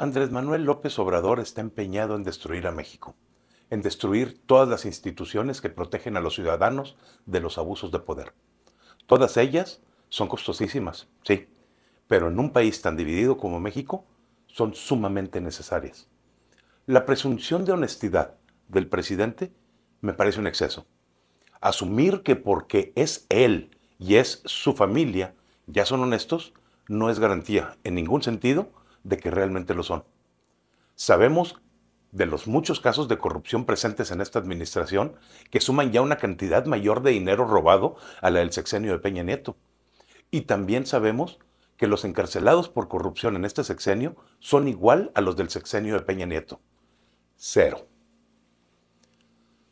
Andrés Manuel López Obrador está empeñado en destruir a México, en destruir todas las instituciones que protegen a los ciudadanos de los abusos de poder. Todas ellas son costosísimas, sí, pero en un país tan dividido como México son sumamente necesarias. La presunción de honestidad del presidente me parece un exceso. Asumir que porque es él y es su familia, ya son honestos, no es garantía en ningún sentido de que realmente lo son. Sabemos de los muchos casos de corrupción presentes en esta administración que suman ya una cantidad mayor de dinero robado a la del sexenio de Peña Nieto. Y también sabemos que los encarcelados por corrupción en este sexenio son igual a los del sexenio de Peña Nieto. Cero.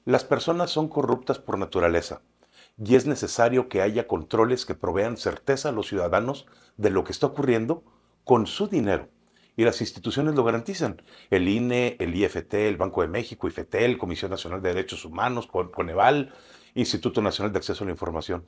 Las personas son corruptas por naturaleza y es necesario que haya controles que provean certeza a los ciudadanos de lo que está ocurriendo con su dinero y las instituciones lo garantizan. El INE, el IFT, el Banco de México, IFETEL, Comisión Nacional de Derechos Humanos, Coneval, Instituto Nacional de Acceso a la Información.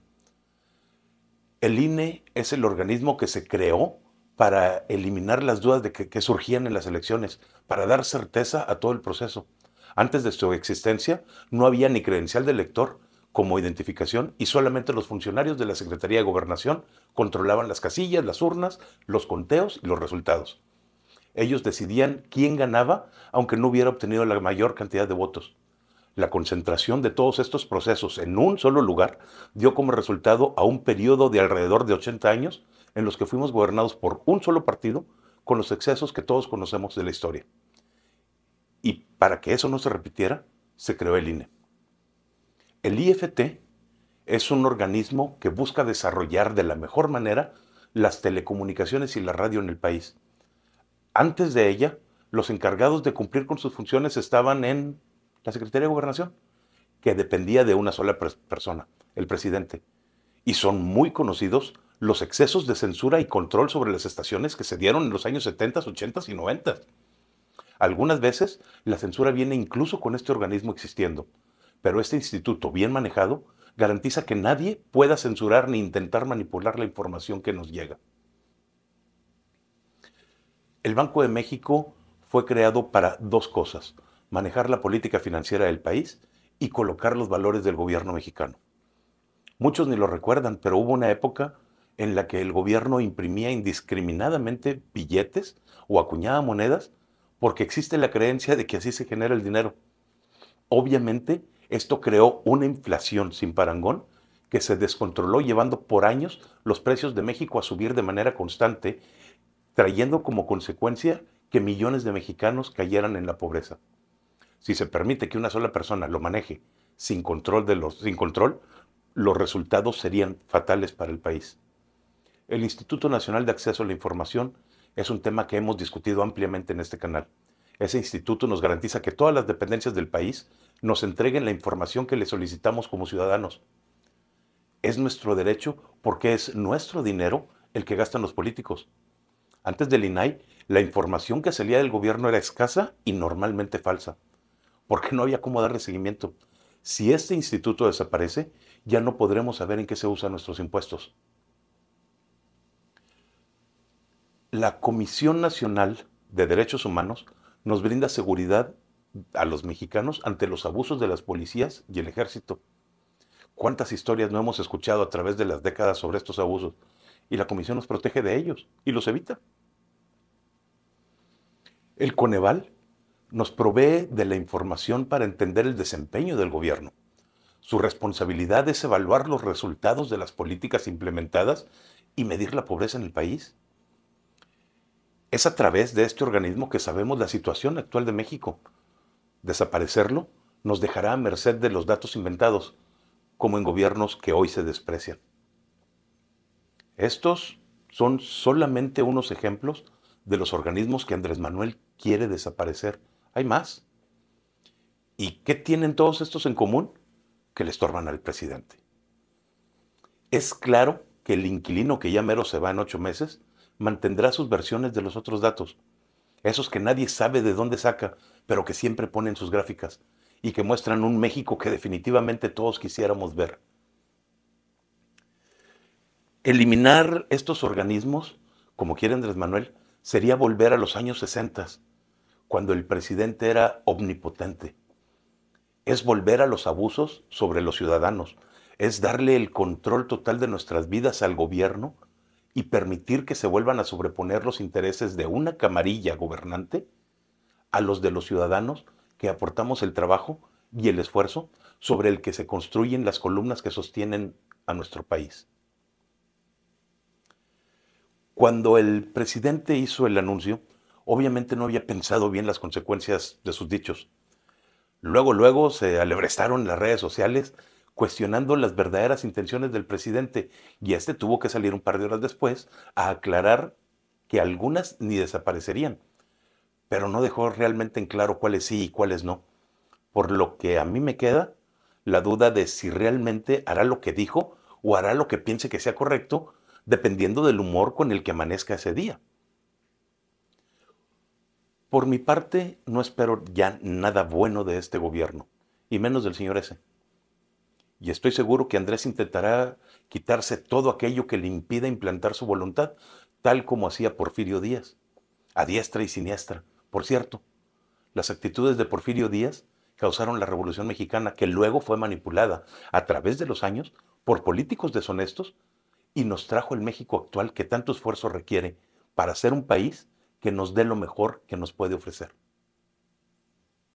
El INE es el organismo que se creó para eliminar las dudas de que, que surgían en las elecciones, para dar certeza a todo el proceso. Antes de su existencia no había ni credencial de elector, como identificación y solamente los funcionarios de la Secretaría de Gobernación controlaban las casillas, las urnas, los conteos y los resultados. Ellos decidían quién ganaba, aunque no hubiera obtenido la mayor cantidad de votos. La concentración de todos estos procesos en un solo lugar dio como resultado a un periodo de alrededor de 80 años en los que fuimos gobernados por un solo partido con los excesos que todos conocemos de la historia. Y para que eso no se repitiera, se creó el INE. El IFT es un organismo que busca desarrollar de la mejor manera las telecomunicaciones y la radio en el país antes de ella, los encargados de cumplir con sus funciones estaban en la Secretaría de Gobernación, que dependía de una sola persona, el presidente. Y son muy conocidos los excesos de censura y control sobre las estaciones que se dieron en los años 70, 80 y 90. Algunas veces la censura viene incluso con este organismo existiendo, pero este instituto bien manejado garantiza que nadie pueda censurar ni intentar manipular la información que nos llega. El Banco de México fue creado para dos cosas, manejar la política financiera del país y colocar los valores del gobierno mexicano. Muchos ni lo recuerdan, pero hubo una época en la que el gobierno imprimía indiscriminadamente billetes o acuñaba monedas porque existe la creencia de que así se genera el dinero. Obviamente, esto creó una inflación sin parangón que se descontroló llevando por años los precios de México a subir de manera constante trayendo como consecuencia que millones de mexicanos cayeran en la pobreza. Si se permite que una sola persona lo maneje sin control, de los, sin control, los resultados serían fatales para el país. El Instituto Nacional de Acceso a la Información es un tema que hemos discutido ampliamente en este canal. Ese instituto nos garantiza que todas las dependencias del país nos entreguen la información que le solicitamos como ciudadanos. Es nuestro derecho porque es nuestro dinero el que gastan los políticos. Antes del INAI, la información que salía del gobierno era escasa y normalmente falsa, porque no había cómo darle seguimiento. Si este instituto desaparece, ya no podremos saber en qué se usan nuestros impuestos. La Comisión Nacional de Derechos Humanos nos brinda seguridad a los mexicanos ante los abusos de las policías y el ejército. ¿Cuántas historias no hemos escuchado a través de las décadas sobre estos abusos? y la comisión nos protege de ellos y los evita. El Coneval nos provee de la información para entender el desempeño del gobierno. Su responsabilidad es evaluar los resultados de las políticas implementadas y medir la pobreza en el país. Es a través de este organismo que sabemos la situación actual de México. Desaparecerlo nos dejará a merced de los datos inventados, como en gobiernos que hoy se desprecian. Estos son solamente unos ejemplos de los organismos que Andrés Manuel quiere desaparecer. Hay más. ¿Y qué tienen todos estos en común? Que le estorban al presidente. Es claro que el inquilino que ya mero se va en ocho meses mantendrá sus versiones de los otros datos, esos que nadie sabe de dónde saca, pero que siempre ponen sus gráficas y que muestran un México que definitivamente todos quisiéramos ver eliminar estos organismos, como quiere Andrés Manuel, sería volver a los años 60, cuando el presidente era omnipotente. Es volver a los abusos sobre los ciudadanos, es darle el control total de nuestras vidas al gobierno y permitir que se vuelvan a sobreponer los intereses de una camarilla gobernante a los de los ciudadanos que aportamos el trabajo y el esfuerzo sobre el que se construyen las columnas que sostienen a nuestro país. Cuando el presidente hizo el anuncio, obviamente no había pensado bien las consecuencias de sus dichos. Luego, luego se alebrestaron las redes sociales cuestionando las verdaderas intenciones del presidente y este tuvo que salir un par de horas después a aclarar que algunas ni desaparecerían, pero no dejó realmente en claro cuáles sí y cuáles no. Por lo que a mí me queda la duda de si realmente hará lo que dijo o hará lo que piense que sea correcto dependiendo del humor con el que amanezca ese día. Por mi parte, no espero ya nada bueno de este gobierno, y menos del señor ese. Y estoy seguro que Andrés intentará quitarse todo aquello que le impida implantar su voluntad, tal como hacía Porfirio Díaz, a diestra y siniestra. Por cierto, las actitudes de Porfirio Díaz causaron la Revolución Mexicana, que luego fue manipulada a través de los años por políticos deshonestos y nos trajo el México actual que tanto esfuerzo requiere para ser un país que nos dé lo mejor que nos puede ofrecer.